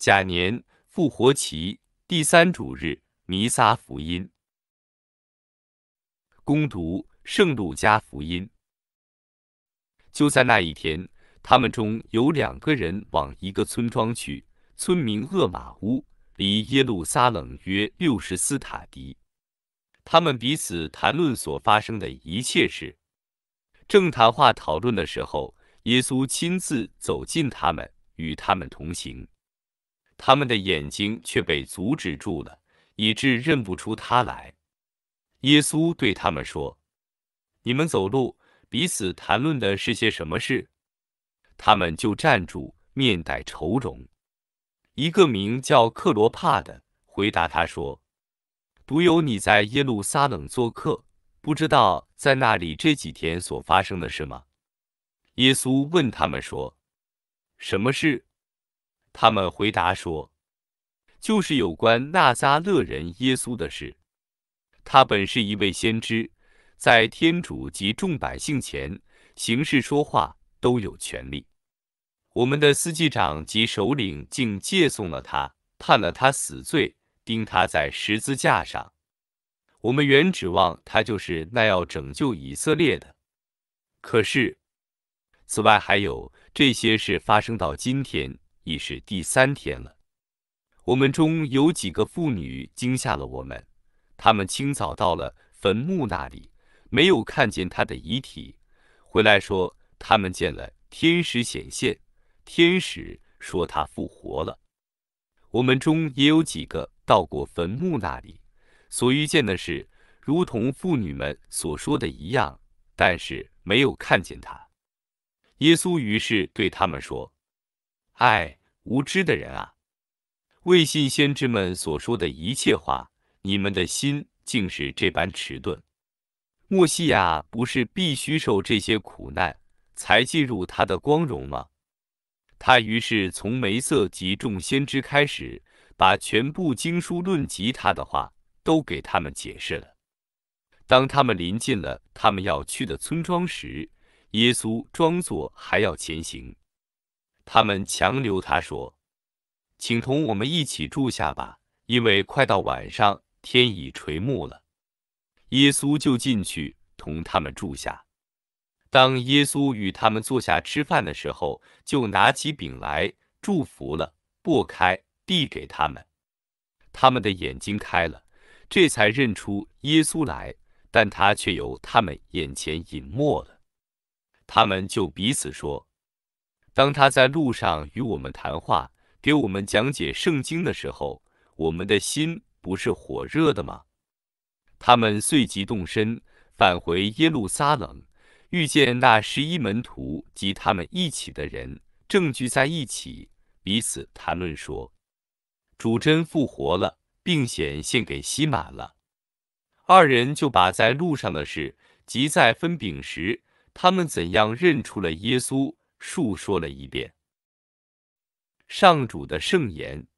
甲年复活期第三主日弥撒福音，攻读圣路加福音。就在那一天，他们中有两个人往一个村庄去，村民厄马乌，离耶路撒冷约六十斯塔迪。他们彼此谈论所发生的一切事。正谈话讨论的时候，耶稣亲自走近他们，与他们同行。他们的眼睛却被阻止住了，以致认不出他来。耶稣对他们说：“你们走路彼此谈论的是些什么事？”他们就站住，面带愁容。一个名叫克罗帕的回答他说：“独有你在耶路撒冷做客，不知道在那里这几天所发生的事吗？”耶稣问他们说：“什么事？”他们回答说：“就是有关纳撒勒人耶稣的事。他本是一位先知，在天主及众百姓前行事说话都有权利。我们的司祭长及首领竟借送了他，判了他死罪，钉他在十字架上。我们原指望他就是那要拯救以色列的。可是，此外还有这些事发生到今天。”已是第三天了，我们中有几个妇女惊吓了我们，她们清早到了坟墓那里，没有看见他的遗体，回来说他们见了天使显现，天使说他复活了。我们中也有几个到过坟墓那里，所遇见的是如同妇女们所说的一样，但是没有看见他。耶稣于是对他们说。唉，无知的人啊！未信先知们所说的一切话，你们的心竟是这般迟钝。墨西亚不是必须受这些苦难才进入他的光荣吗？他于是从梅瑟及众先知开始，把全部经书论及他的话都给他们解释了。当他们临近了他们要去的村庄时，耶稣装作还要前行。他们强留他说：“请同我们一起住下吧，因为快到晚上，天已垂暮了。”耶稣就进去同他们住下。当耶稣与他们坐下吃饭的时候，就拿起饼来祝福了，擘开，递给他们。他们的眼睛开了，这才认出耶稣来，但他却由他们眼前隐没了。他们就彼此说。当他在路上与我们谈话，给我们讲解圣经的时候，我们的心不是火热的吗？他们随即动身返回耶路撒冷，遇见那十一门徒及他们一起的人正聚在一起，彼此谈论说：“主真复活了，并显现给西马了。”二人就把在路上的事即在分饼时他们怎样认出了耶稣。述说了一遍上主的圣言。